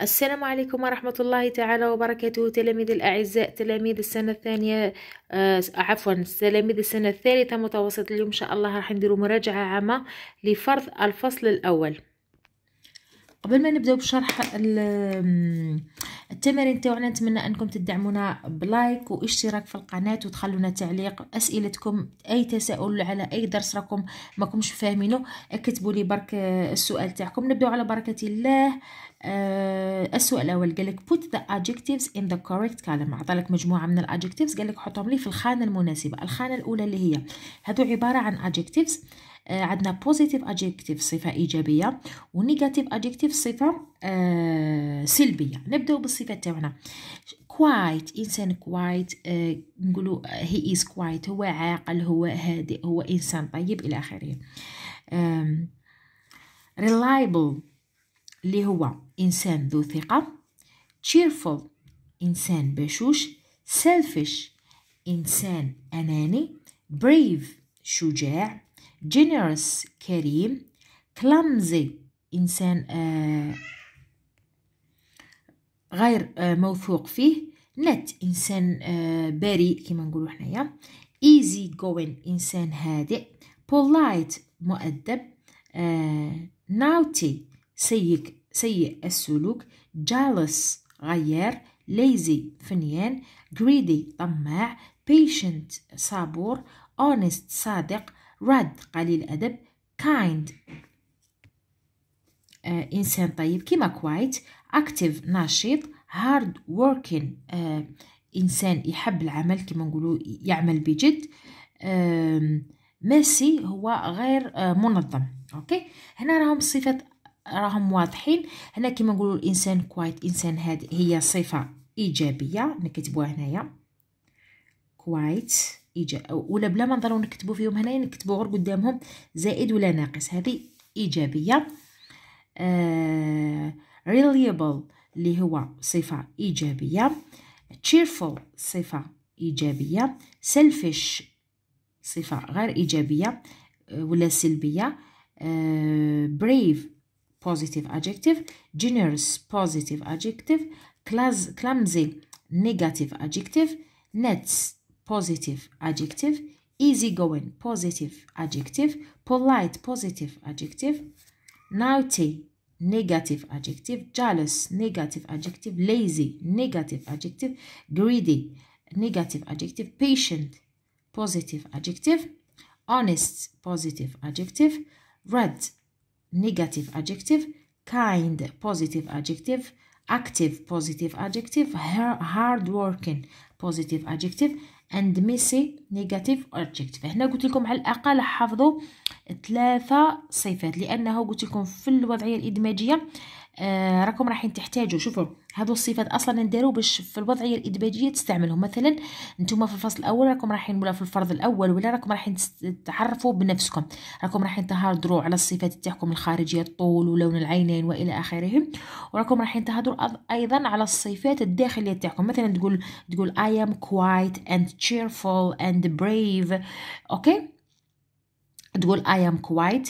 السلام عليكم ورحمة الله تعالى وبركاته تلاميذ الأعزاء تلاميذ السنة الثانية آه عفوا تلاميذ السنة الثالثة متوسط اليوم إن شاء الله راح نديرو مراجعة عامة لفرض الفصل الأول قبل ما نبداو بشرح التمارين تاعنا نتمنى انكم تدعمونا بلايك واشتراك في القناه وتخلونا تعليق اسئلتكم اي تساؤل على اي درس راكم ماكمش فاهمينه اكتبوا لي برك السؤال تاعكم نبداو على بركه الله أه السؤال الاول قال لك put the adjectives in the correct column عطالك مجموعه من الادجكتيفز قال لك حطهم لي في الخانه المناسبه الخانه الاولى اللي هي هذو عباره عن adjectives آه، عندنا بوزيتيف ادجكتيف صفه ايجابيه ونيجاتيف ادجكتيف صفه آه سلبيه نبداو بالصفه تاعنا كوايت انسان كوايت آه نقولوا هي از كوايت هو عاقل هو هادئ هو انسان طيب الى اخره ريلايبل اللي هو انسان ذو ثقه تشيرفول انسان بشوش سيلفيش انسان اناني بريف شجاع generous كريم clumsy إنسان آه غير آه، موثوق فيه net إنسان آه، بريء كما نقولوا حنايا easy going إنسان هادئ polite مؤدب آه، naughty سيء سيء السلوك jealous غير lazy فنيان greedy طماع patient صبور honest صادق رد قليل أدب kind آه إنسان طيب كيما quite أكتيف نشيط هارد وركين آه إنسان يحب العمل كيما نقولو يعمل بجد آه ميسي هو غير آه منظم أوكي هنا راهم صفة راهم واضحين هنا كيما نقولو الإنسان كوايت إنسان هاد هي صفة إيجابية نكتبوها هنايا كوايت ايجابيه ولا بلا ما نضروا نكتبوا فيهم هنايا نكتبوا غير قدامهم زائد ولا ناقص هذه ايجابيه آه reliable اللي هو صفه ايجابيه تشيرفول صفه ايجابيه سيلفيش صفه غير ايجابيه آه، ولا سلبيه بريف بوزيتيف ادجكتيف adjective بوزيتيف ادجكتيف كلاز كلامزي نيجاتيف ادجكتيف نتس positive adjective, easygoing positive adjective, polite positive adjective, naughty negative adjective, jealous negative adjective, lazy negative adjective, greedy negative adjective, patient positive adjective, honest positive adjective, red negative adjective, kind positive adjective, active positive adjective, hardworking positive adjective, اند ميسي نيجاتيف اوبجيكت فهنا قلت لكم على الاقل حافظوا ثلاثه صفات لانه قلت لكم في الوضعيه الادماجيه آه راكم رايحين تحتاجوا شوفوا هادو الصفات اصلا نديرو باش في الوضعيه الادباجيه تستعملهم مثلا نتوما في الفصل الاول راكم رايحين ولا في الفرض الاول ولا راكم رايحين تعرفوا بنفسكم راكم رايحين تهضروا على الصفات تاعكم الخارجيه الطول ولون العينين والى اخره وراكم رايحين تهضروا ايضا على الصفات الداخليه تاعكم مثلا تقول تقول اي ام كوايت اند تشيرفول اند بريف اوكي تقول اي ام كوايت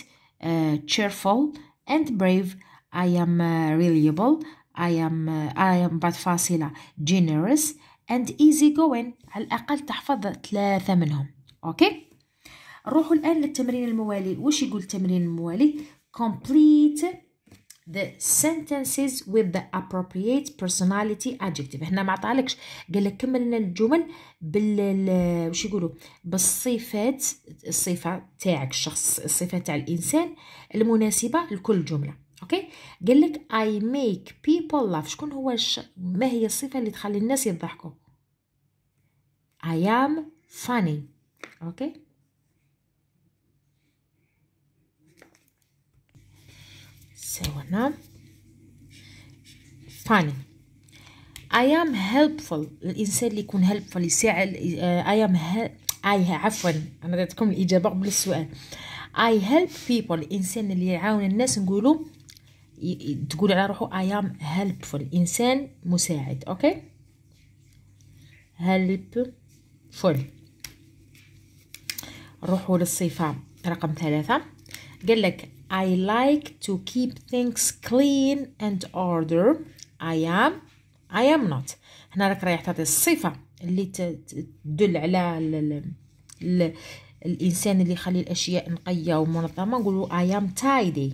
تشيرفول اند بريف اي ام reliable I am uh, I am بعد فاصلة generous and easy going على الأقل تحفظ ثلاثة منهم أوكي نروحوا الآن للتمرين الموالي وش يقول التمرين الموالي complete the sentences with the appropriate personality adjective هنا ما عطالكش قال لك كمل لنا الجمل بال وش يقولوا بالصفات الصفه تاعك الشخص الصفه تاع الانسان المناسبه لكل جمله اوكي قال لك اي ميك بيبل لاف شكون هو الش... ما هي الصفه اللي تخلي الناس يضحكوا I am funny اوكي سوينا فاني I am helpful الإنسان اللي يكون helpful يساعد آه، I am I عفوا أنا عطيتكم الإجابة قبل السؤال I help people الإنسان اللي يعاون الناس نقولوا تقول على روحه I am helpful إنسان مساعد أوكي helpful نروحوا للصفة رقم ثلاثة قال لك I like to keep things clean and order I am I am not هنا راك رايح تعطي الصفة اللي تدل على ال الإنسان اللي يخلي الأشياء نقية ومنظمة نقولوا I am tidy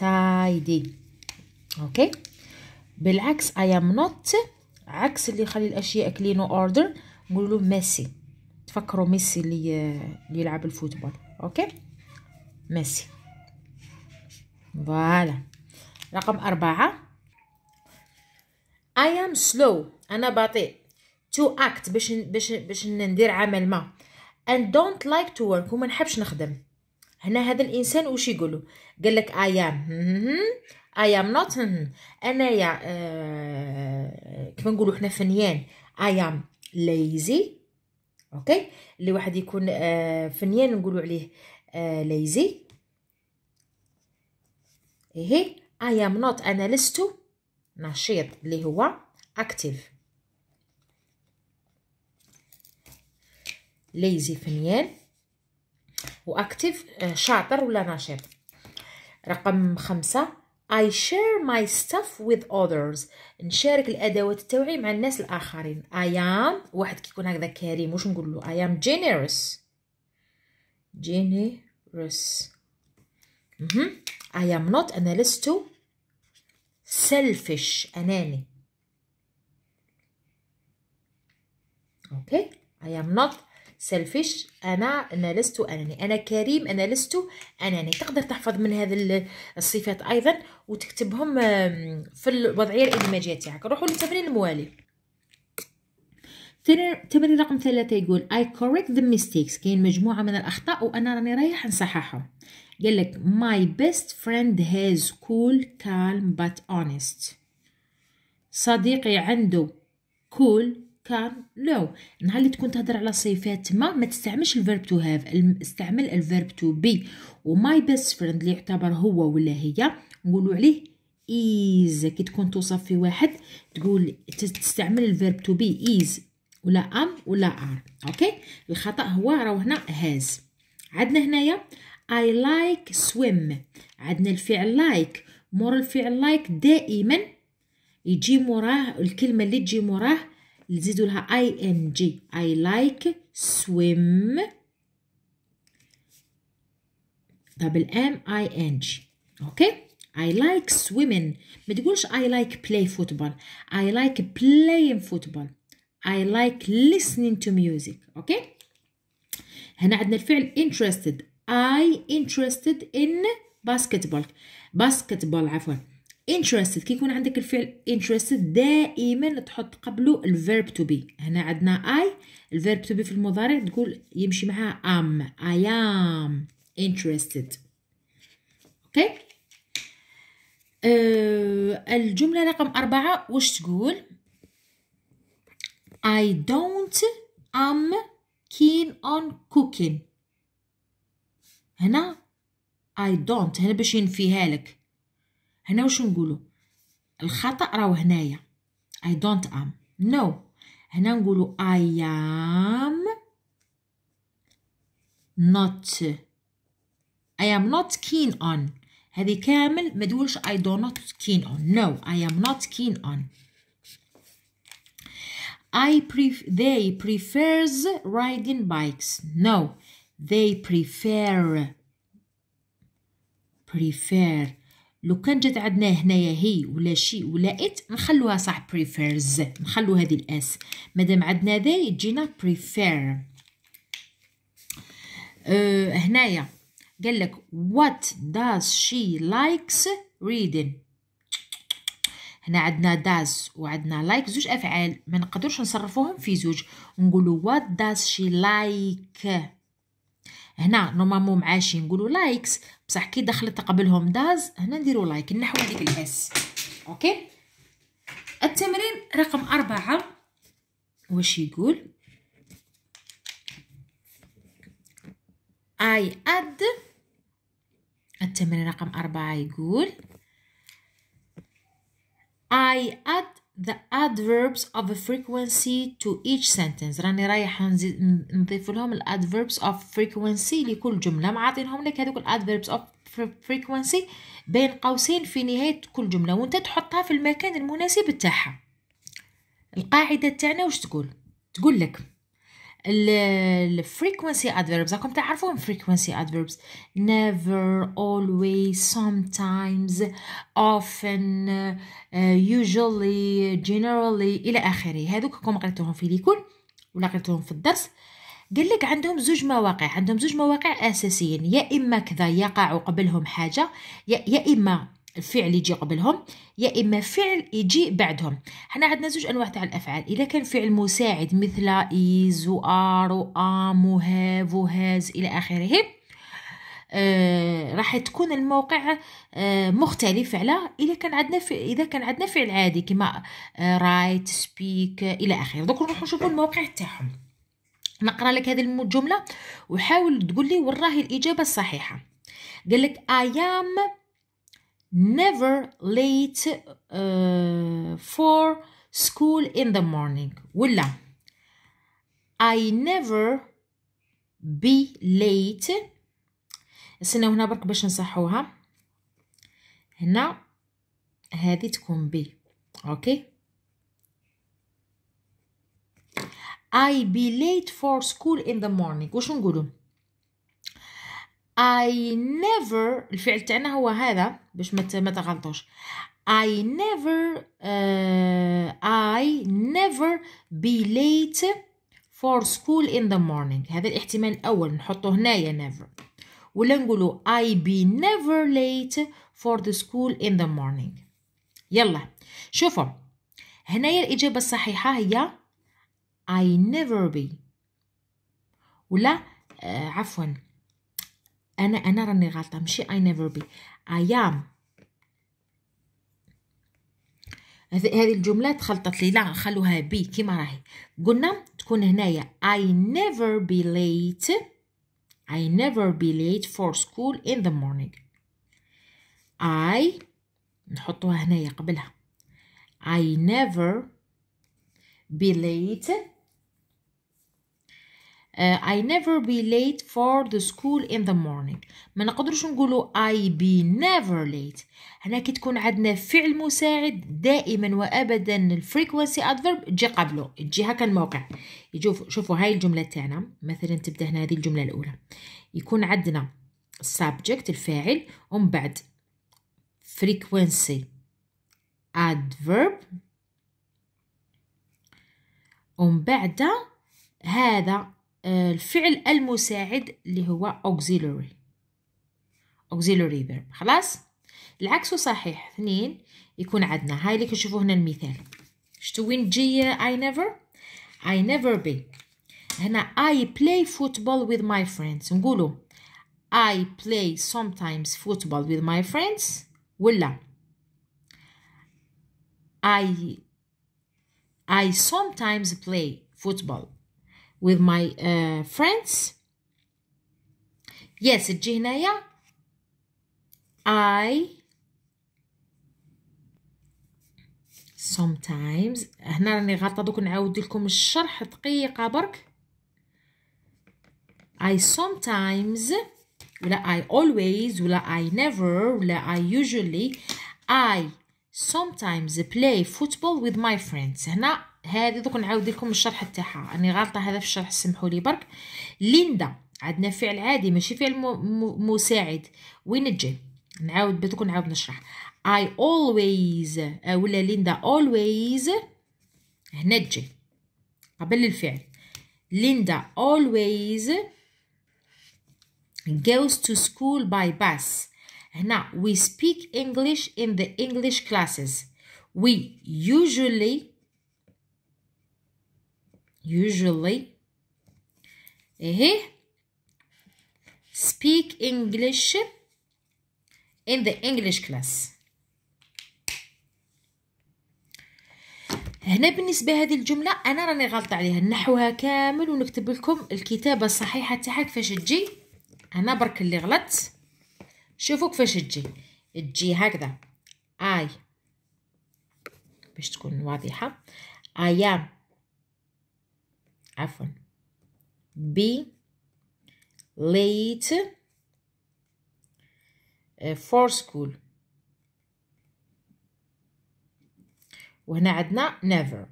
tidy اوكي بالعكس I am not عكس اللي يخلي الاشياء كلين اوردر نقول له ميسي تفكروا ميسي اللي يلعب الفوتبول اوكي ميسي فوالا رقم أربعة I am slow أنا بطيء to act باش باش باش ندير عمل ما and don't like to work وما نحبش نخدم هنا هذا الانسان واش يقولوا قال لك اي ام اي ام نوت انا يا آه كما نقولوا حنا فنيان اي ام ليزي اوكي اللي واحد يكون آه فنيان نقولوا عليه ليزي آه، ايه اي ام نوت انا لست نشيط اللي هو اكتيف ليزي فنيان واكتيف آه، شاطر ولا نشيط رقم خمسة I share my stuff with others نشارك الادوات التوعي مع الناس الاخرين I am واحد كيكون هكذا كريم واش نقول له I am generous generous mm -hmm. I am not انا لست selfish اناني اوكي okay. I am not سلفش انا انا لست اناني انا كريم انا لست اناني تقدر تحفظ من هذه الصفات ايضا وتكتبهم في الوضعيه الادماجيه تاعك نروحوا للتمرين الموالي تمرين رقم ثلاثة يقول I correct the mistakes كاين مجموعة من الأخطاء وأنا راني رايح نصححهم قال لك my best friend has cool calm but honest صديقي عنده cool كان لو نهار اللي تكون تهضر على صفات ما ما تستعملش الفيرب تو هاف استعمل الفيرب تو بي وماي بيست فريند اللي يعتبر هو ولا هي نقولوا عليه ايز كي تكون توصف في واحد تقول تستعمل الفيرب تو بي ايز ولا ام ولا ار اوكي الخطا هو راهو هنا هاز عندنا هنايا اي لايك سويم عندنا الفعل لايك like. مور الفعل لايك like دائما يجي موراه الكلمه اللي تجي موراه نزيدوا لها ing I like swim دبل ام اي ان جي اوكي I like swimming ما تقولش I like play football I like playing football I like listening to music اوكي okay? هنا عندنا الفعل interested I interested in basketball basketball عفوا interested كي يكون عندك الفعل interested دائما تحط قبله verb to be هنا عندنا I verb to be في المضارع تقول يمشي معها am I am interested اوكي okay. أه الجملة رقم أربعة وش تقول I don't am keen on cooking هنا I don't هنا باش ينفيها لك هنا واش نقولوا الخطا راهو هنايا اي دونت ام نو هنا نقولوا اي ام نوت اي ام نوت كين اون هذه كامل ما تقولش اي دو نوت كين اون نو اي ام نوت كين اون I pref they prefers riding bikes. No, they prefer prefer لو كان جات عندنا هنايا هي ولا شي ولا ات نخلوها صح بريفيرز نخلو هذه الاس مادام عندنا ذا تجينا بريفير أه هنايا قال لك وات داز شي لايكس ريدين هنا عندنا داز وعندنا لايك زوج افعال ما نقدرش نصرفوهم في زوج ونقولوا وات داز شي like هنا نورمالمون شي نقولوا لايكس بصح كي دخلت قبلهم داز هنا نديروا لايك نحو هذيك الاس اوكي التمرين رقم أربعة واش يقول اي اد التمرين رقم أربعة يقول اي اد the adverbs of a frequency to each sentence راني رايحة نضيف لهم ال adverbs of frequency لكل جملة معاطينهم لك هذوك ال adverbs of frequency بين قوسين في نهاية كل جملة وانت تحطها في المكان المناسب تاعها القاعدة تاعنا وش تقول تقول لك الفريكونسي ادفيربس راكم تعرفوهم فريكونسي ادفيربس نيفر اولويز سام تايمز اوفن يوزوالي جينيرالي الى اخره هذوك راكم قريتوهم في ليكون ولا قريتوهم في الدرس قال لك عندهم زوج مواقع عندهم زوج مواقع اساسيين يا اما كذا يقع قبلهم حاجه يا, يا اما الفعل يجي قبلهم يا إما فعل يجي بعدهم حنا عندنا زوج أنواع تاع الأفعال إذا كان فعل مساعد مثل إيز و هاف و هاز إلى آخره آه راح تكون الموقع آه مختلف على اذا كان عندنا اذا كان عندنا فعل عادي كما رايت آه، سبيك الى اخره دوك نروحو نشوفو الموقع تاعهم نقرا لك هذه الجمله وحاول تقول لي وين الاجابه الصحيحه قال لك ايام never late uh, for school in the morning ولا I never be late استناو هنا برك باش نصحوها هنا هذه تكون بي اوكي I be late for school in the morning وش نقولوا I never الفعل تاعنا هو هذا باش ما تغلطوش I never uh, I never be late for school in the morning هذا الاحتمال الأول نحطه هنايا never ولا نقولوا I be never late for the school in the morning يلا شوفوا هنايا الإجابة الصحيحة هي I never be ولا آه، عفوا انا انا راني غلطه ماشي اي نيفر بي اي ام هذه الجمله تخلطت لي لا خلوها بي كيما راهي قلنا تكون هنايا I never be late I never be late for school in the morning I نحطوها هنايا قبلها I never be late آه، I never be late for the school in the morning ما نقدرش نقولوا I be never late هنا كي تكون عندنا فعل مساعد دائما وابدا الفريكوانسي ادفرب تجي قبله تجي هكا الموقع يشوف شوفوا هاي الجمله تاعنا مثلا تبدا هنا هذه الجمله الاولى يكون عندنا subject الفاعل ومن بعد frequency adverb ومن بعد هذا الفعل المساعد اللي هو auxiliary auxiliary verb خلاص العكس صحيح اثنين يكون عندنا هاي اللي كنشوفوا هنا المثال شتو وين تجي I never I never be هنا I play football with my friends نقولوا I play sometimes football with my friends ولا I I sometimes play football with my uh, friends? Yes, جهنايا I sometimes هنا راني غلطة دوك نعاود لكم الشرح دقيقة برك I sometimes ولا I always ولا I never ولا I usually I sometimes play football with my friends هنا هذه دوك نعاود لكم الشرح تاعها راني غالطه هذا في الشرح سمحوا لي برك ليندا عندنا فعل عادي ماشي فعل مساعد وين جاي نعاود بدوك نعاود نشرح I always آه، ولا ليندا always هنا تجي قبل الفعل ليندا always goes to school by bus هنا we speak English in the English classes we usually usually إيه speak English in the English class هنا بالنسبة هذه الجملة أنا راني غلط عليها نحوها كامل ونكتب لكم الكتابة الصحيحة تاعها كيفاش تجي أنا برك اللي غلطت شوفوا كيفاش تجي تجي هكذا I باش تكون واضحة I am عفوا be late uh, for school وهنا عندنا never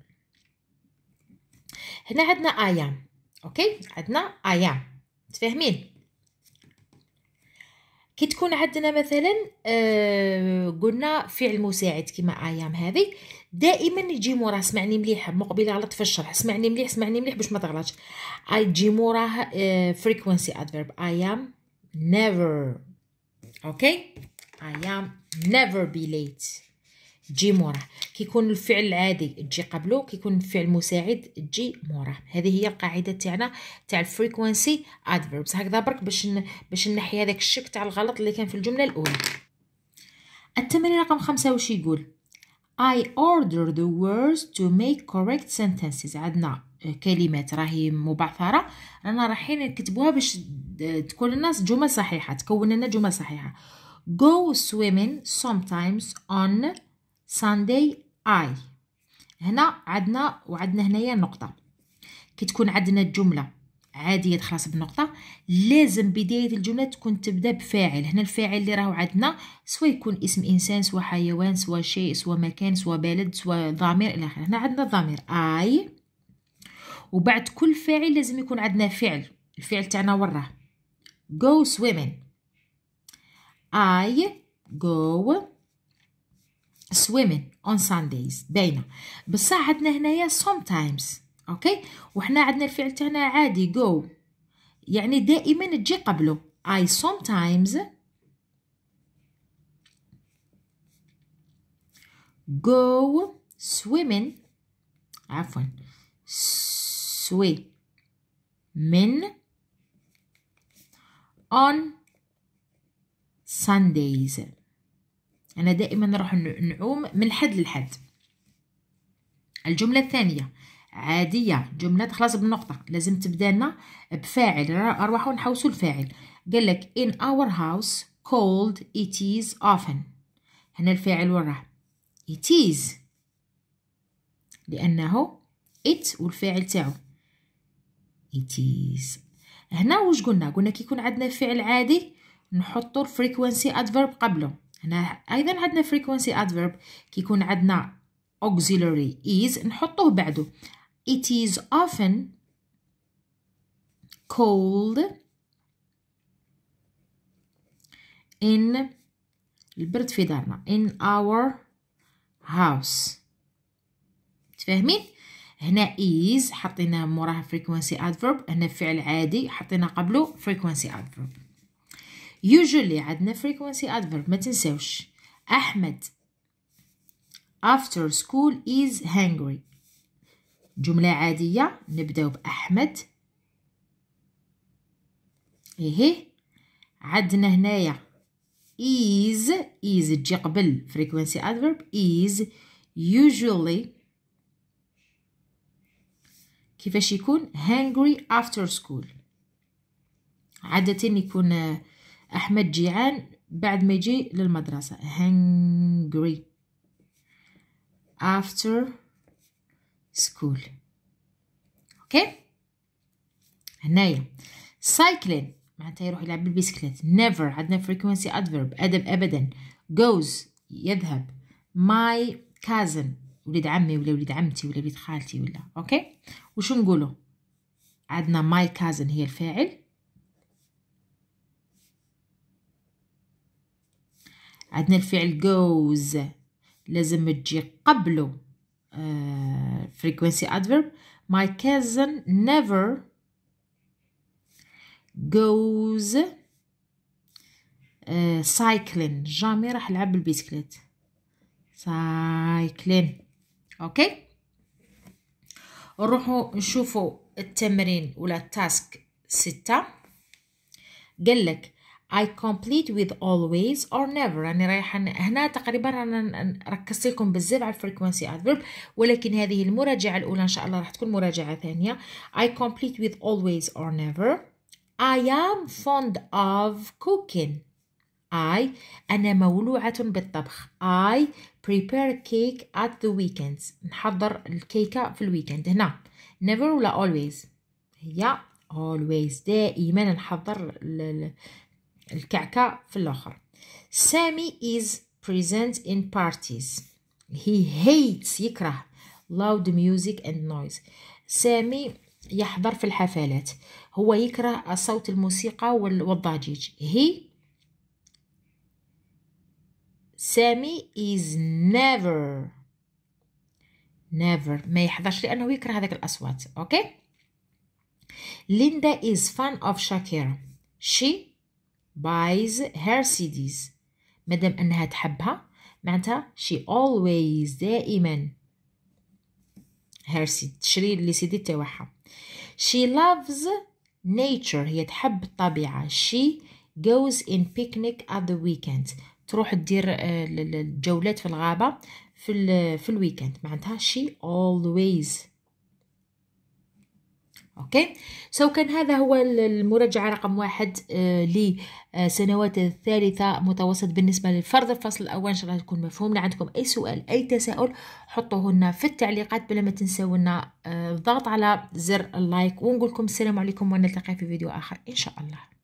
هنا عندنا I am اوكي عندنا I am تفاهمين كي تكون عندنا مثلا آه قلنا فعل مساعد كما I am هذه دائما يجي موراها سمعني مليح مقبله غلط في الشرح سمعني مليح سمعني مليح باش ما تغلطش اي تجي موراها فريكونسي ادفيرب اي ام نيفر اوكي اي ام نيفر بي ليت تجي موراه كيكون الفعل العادي تجي قبله كيكون الفعل المساعد تجي موراه هذه هي القاعده تاعنا تاع الفريكونسي ادفيربس هكذا برك باش باش نحي هذاك الشك تاع الغلط اللي كان في الجمله الاولى التمرين رقم خمسة واش يقول I order the words to make correct sentences عندنا آه، كلمات راهي مبعثرة رانا رايحين نكتبوها باش آه، تكون الناس جمل صحيحة تكون لنا جمل صحيحة go swimming sometimes on Sunday I هنا عندنا وعندنا هنايا نقطة كي تكون عندنا الجملة عاديه خلاص بنقطه لازم بدايه الجمله تكون تبدا بفاعل هنا الفاعل اللي راهو عندنا سواء يكون اسم انسان سواء حيوان سواء شيء سواء مكان سواء بلد سواء ضمير الى اخره هنا عندنا ضمير اي وبعد كل فاعل لازم يكون عندنا فعل الفعل تاعنا وراه go swimming I go swimming on Sundays باينه بصح عندنا هنايا sometimes اوكي وحنا عندنا الفعل تاعنا عادي جو يعني دائما تجي قبله اي sometimes go swimming عفوا swim من on Sundays أنا دائما نروح نعوم من حد للحد الجملة الثانية عاديه جمله تخلص بالنقطه لازم تبدا لنا بفاعل نروحوا نحوسوا الفاعل قال لك in our house cold it is often هنا الفاعل وراه it is لانه it والفاعل تاعو it is هنا واش قلنا قلنا كي يكون عندنا فعل عادي نحطوا الفريكوانسي ادفيرب قبله هنا ايضا عندنا فريكوانسي ادفيرب كي يكون عندنا auxiliary is نحطوه بعده It is often cold in البرد في دارنا in our house تفاهمين هنا is حطينا موراه frequency adverb هنا فعل عادي حطينا قبله frequency adverb usually عندنا frequency adverb ما تنساوش أحمد after school is hungry جملة عادية نبداو بأحمد إيه عدنا هنايا is is تجي قبل frequency adverb is usually كيفاش يكون hungry after school عادة يكون أحمد جيعان بعد ما يجي للمدرسة hungry after سكول اوكي هنايا سايكلين معناتها يروح يلعب بالبيسكليت never عندنا frequency adverb أدب أبدا goes يذهب my cousin ولد عمي ولا ولد عمتي ولا ولد خالتي ولا اوكي وشو نقولوا عندنا my cousin هي الفاعل عندنا الفعل goes لازم تجي قبله آه، frequency adverb my cousin never goes uh, جامي راح لعب بالبيسكليت سايكلين اوكي نروحوا نشوفوا التمرين ولا التاسك ستة قال لك I complete with always or never أنا يعني رايحة هنا تقريبا أنا ركزت لكم بزاف على الفريكونسي الفيرب ولكن هذه المراجعة الأولى إن شاء الله راح تكون مراجعة ثانية I complete with always or never I am fond of cooking I أنا مولوعة بالطبخ I prepare cake at the weekends نحضر الكيكة في الويكند هنا never ولا always هي always دائما نحضر الكعكة في الآخر سامي is present in parties he hates يكره loud music and noise سامي يحضر في الحفلات هو يكره صوت الموسيقى والضجيج he سامي is never never ما يحضرش لانه يكره هذاك الاصوات اوكي ليندا is fan of Shakira she buys her CDs مادام أنها تحبها معناتها she always دائما her CD تشري لي سيدي تاعها she loves nature هي تحب الطبيعة she goes in picnic at the weekend تروح دير آه، الجولات في الغابة في, في الويكند معناتها she always اوكي سو كان هذا هو المراجعه رقم واحد آه، لسنوات الثالثه متوسط بالنسبه للفرد الفصل الاول ان شاء الله تكون مفهوم عندكم اي سؤال اي تساؤل حطوه لنا في التعليقات بلا ما تنسوا لنا الضغط آه، على زر اللايك ونقول لكم السلام عليكم ونلتقي في فيديو اخر ان شاء الله